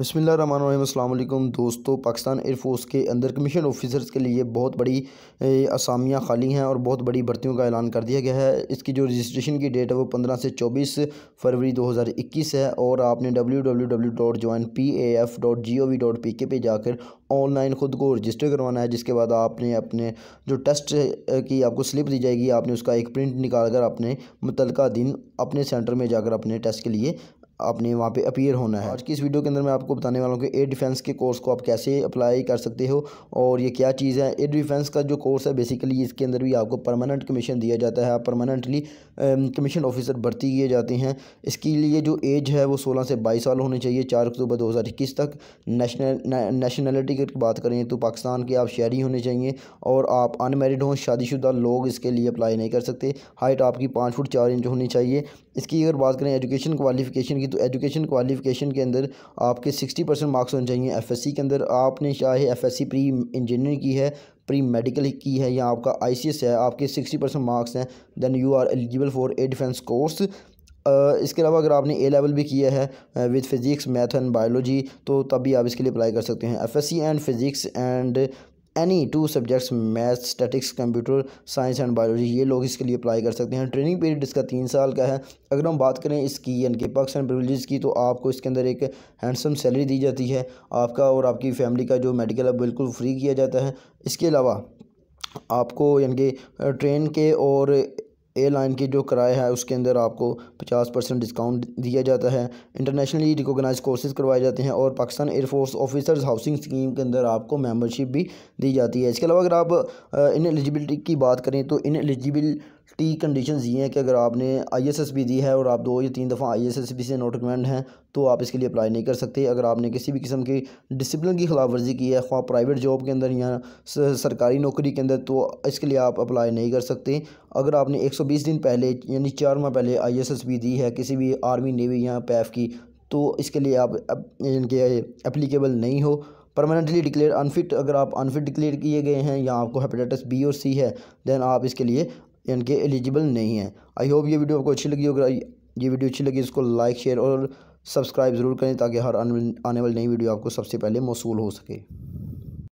अल्लाम दोस्तों पाकिस्तान एयरफोर्स के अंदर कमीशन ऑफिसर्स के लिए बहुत बड़ी असामियाँ खाली हैं और बहुत बड़ी भर्तियों का ऐलान कर दिया गया है इसकी जो रजिस्ट्रेशन की डेट है वो पंद्रह से चौबीस फरवरी दो हज़ार इक्कीस है और आपने W W W dot join P F dot G O V dot P K पे जाकर ऑनलाइन ख़ुद को रजिस्टर करवाना है जिसके बाद आपने अपने जो टेस्ट की आपको स्लिप दी जाएगी आपने उसका एक प्रिंट निकाल कर अपने मुतल दिन अपने सेंटर में जाकर अपने टेस्ट के लिए आपने वहाँ पे अपीयर होना है आज की इस वीडियो के अंदर मैं आपको बताने वाला हूँ कि एयर डिफेंस के कोर्स को आप कैसे अप्लाई कर सकते हो और ये क्या चीज़ है एयर डिफेंस का जो कोर्स है बेसिकली इसके अंदर भी आपको परमानेंट कमीशन दिया जाता है आप परमानेंटली कमीशन ऑफिसर भर्ती किए जाते हैं इसके लिए जो एज है वो सोलह से बाईस साल होनी चाहिए चार अक्टूबर दो हज़ार इक्कीस तक नेशनल नेशनलिटी की बात करें तो पाकिस्तान के आप शहरी होने चाहिए और आप अनमेरिड हों शादीशुदा लोग इसके लिए अप्लाई नहीं कर सकते हाइट आपकी पाँच फुट चार इंच होनी चाहिए इसकी अगर बात करें एजुकेशन क्वालिफिकेशन की तो एजुकेशन क्वालिफिकेशन के अंदर आपके सिक्सटी परसेंट मार्क्स होने चाहिए एफएससी के अंदर आपने चाहे एफएससी प्री इंजीनियरिंग की है प्री मेडिकल की है या आपका आईसीएस है आपके सिक्सटी परसेंट मार्क्स हैं then you are eligible for a defence course इसके अलावा अगर आपने ए लेवल भी किया है with physics math and biology तो तब भी आप इसके लिए अप्लाई कर सकते हैं FSC and physics and any two subjects math statics computer science and biology ये लोग इसके लिए अप्लाई कर सकते हैं ट्रेनिंग पीरियड इसका तीन साल का है अगर हम बात करें इसकी यानी कि पक्स एंड प्रिवलेज की तो आपको इसके अंदर एक हैंडसम सैलरी दी जाती है आपका और आपकी फैमिली का जो मेडिकल है बिल्कुल फ्री किया जाता है इसके अलावा आपको यानी कि ट्रेन के और एयरलाइन की जो किराया है उसके अंदर आपको 50 परसेंट डिस्काउंट दिया जाता है इंटरनेशनली रिकोगनाइज कोर्सेज़ करवाए जाते हैं और Pakistan air force officers housing scheme के अंदर आपको मेम्बरशिप भी दी जाती है इसके अलावा अगर आप इन एलिजिबिलिटी की बात करें तो इन एलिजिबिल टी कंडीशंस ये हैं कि अगर आपने आई एस एस दी है और आप दो या तीन दफ़ा आई एस एस बी से नोट हैं तो आप इसके लिए अप्लाई नहीं कर सकते अगर आपने किसी भी किस्म की डिसिप्लिन की खिलाफ वर्जी की है ख्वा प्राइवेट जॉब के अंदर या सरकारी नौकरी के अंदर तो इसके लिए आप अप्लाई नहीं कर सकते अगर आपने एक सौ बीस दिन पहले यानी चार माह पहले आई एस एस दी है किसी भी आर्मी नेवी या पैफ की तो इसके लिए आप इनके एप्लीकेबल नहीं हो परमानेंटली डिक्लेयर अनफिट अगर आप अनफिट डिक्लेयर किए गए हैं या आपको हेपेटाइटिस बी और सी है दैन आप इसके लिए यानी कि एलिजिबल नहीं है आई होप ये वीडियो आपको अच्छी लगी होगी ये वीडियो अच्छी लगी इसको लाइक शेयर और सब्सक्राइब ज़रूर करें ताकि हर आने वाली नई वीडियो आपको सबसे पहले मौसू हो सके